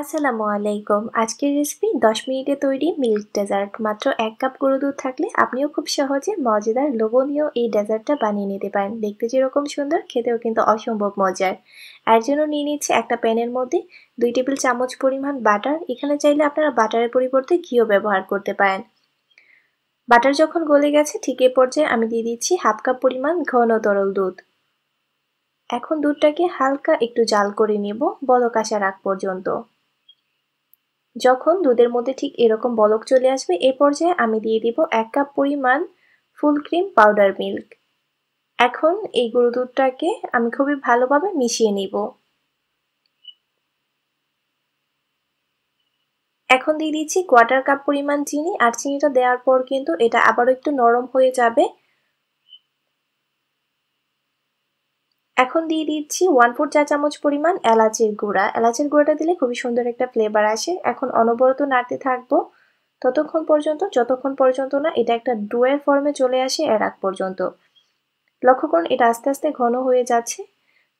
আসসালামু আলাইকুম আজকের রেসিপি দশ মিনিটে তৈরি মিল্ক ডেজার্ট মাত্র এক কাপ গরু দুধ থাকলে আপনিও খুব সহজে মজাদার লোভনীয় এই ডেজার্টটা বানিয়ে নিতে পারেন দেখতে যেরকম সুন্দর খেতেও কিন্তু অসম্ভব মজার এর জন্য নিয়ে নিচ্ছে একটা প্যানের মধ্যে দুই টেবিল চামচ পরিমাণ বাটার এখানে চাইলে আপনারা বাটারের পরিবর্তে ঘিও ব্যবহার করতে পারেন বাটার যখন গলে গেছে ঠিক এ পর্যায়ে আমি দিয়ে দিচ্ছি হাফ কাপ পরিমাণ ঘন তরল দুধ এখন দুধটাকে হালকা একটু জাল করে নেব বলক রাখ পর্যন্ত যখন দুধের মধ্যে ঠিক এরকম বলক চলে আসবে এ পর্যায়ে আমি দিয়ে দিব এক কাপ পরিমাণ ফুল ক্রিম পাউডার মিল্ক এখন এই গরু দুধটাকে আমি খুবই ভালোভাবে মিশিয়ে নিব এখন দিয়ে দিচ্ছি কোয়ার্টার কাপ পরিমাণ চিনি আর চিনিটা দেওয়ার পর কিন্তু এটা আবারও একটু নরম হয়ে যাবে এখন দিয়ে দিচ্ছি ওয়ান ফোর চা চামচ পরিমাণ এলাচের গুঁড়া এলাচের গুঁড়াটা দিলে খুবই সুন্দর একটা ফ্লেভার আসে এখন অনবরত নাড়তে থাকবো ততক্ষণ পর্যন্ত যতক্ষণ পর্যন্ত না এটা একটা ডোয়ের ফর্মে চলে আসে এর আগ পর্যন্ত লক্ষ্য করুন এটা আস্তে আস্তে ঘন হয়ে যাচ্ছে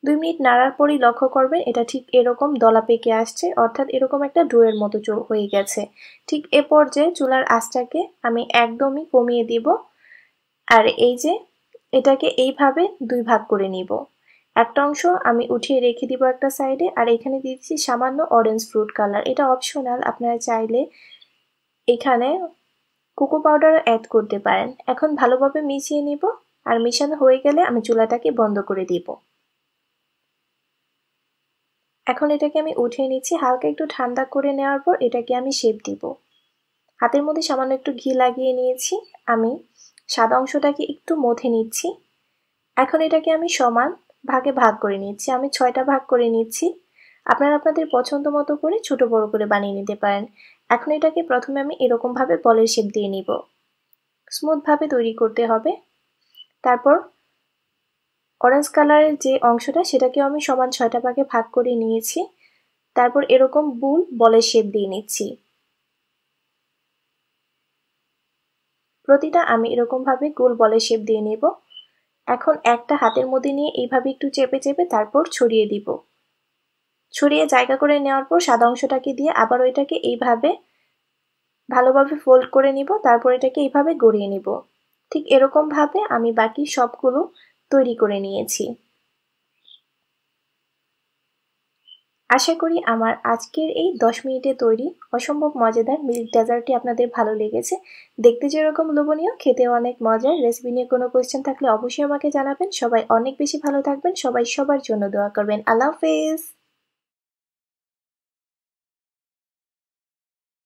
দুই মিনিট নাড়ার পরই লক্ষ্য করবেন এটা ঠিক এরকম দলা পেকে আসছে অর্থাৎ এরকম একটা ডোয়ের মতো হয়ে গেছে ঠিক এ পর্যায়ে চুলার আঁচটাকে আমি একদমই কমিয়ে দিব আর এই যে এটাকে এইভাবে দুই ভাগ করে নিব একটা অংশ আমি উঠিয়ে রেখে দিব একটা সাইডে আর এখানে দিচ্ছি সামান্য অরেঞ্জ ফ্রুট কালার এটা অপশনাল আপনারা চাইলে এখানে কোকো পাউডারও অ্যাড করতে পারেন এখন ভালোভাবে মিশিয়ে নিব আর মিশানো হয়ে গেলে আমি চুলাটাকে বন্ধ করে দিব এখন এটাকে আমি উঠিয়ে নিচ্ছি হালকা একটু ঠান্ডা করে নেওয়ার পর এটাকে আমি শেপ দিব হাতের মধ্যে সামান্য একটু ঘি লাগিয়ে নিয়েছি আমি সাদা অংশটাকে একটু মথে নিচ্ছি এখন এটাকে আমি সমান ভাগে ভাগ করে নিচ্ছি আমি ছয়টা ভাগ করে নিচ্ছি আপনারা আপনাদের পছন্দ মতো করে ছোট বড় করে বানিয়ে নিতে পারেন এখন এটাকে প্রথমে আমি এরকমভাবে বলের শেপ দিয়ে নিব স্মুথভাবে তৈরি করতে হবে তারপর অরেঞ্জ কালারের যে অংশটা সেটাকেও আমি সমান ছয়টা ভাগে ভাগ করে নিয়েছি তারপর এরকম বুল বলের শেপ দিয়ে নিচ্ছি প্রতিটা আমি এরকমভাবে গোল বলের শেপ দিয়ে নেবো এখন একটা হাতের মধ্যে নিয়ে এইভাবে একটু চেপে চেপে তারপর ছড়িয়ে দিব ছড়িয়ে জায়গা করে নেওয়ার পর সাদা অংশটাকে দিয়ে আবার ওইটাকে এইভাবে ভালোভাবে ফোল্ড করে নিব তারপর এটাকে এইভাবে গড়িয়ে নিব ঠিক এরকমভাবে আমি বাকি সবগুলো তৈরি করে নিয়েছি আশা করি আমার আজকের এই দশ মিনিটে তৈরি অসম্ভব মজাদার মিল্ক ডেজার্টটি আপনাদের ভালো লেগেছে দেখতে যেরকম লোভনীয় খেতে অনেক মজার রেসিপি নিয়ে কোনো কোয়েশ্চেন থাকলে অবশ্যই আমাকে জানাবেন সবাই অনেক বেশি ভালো থাকবেন সবাই সবার জন্য দোয়া করবেন আল্লাহ হাফেজ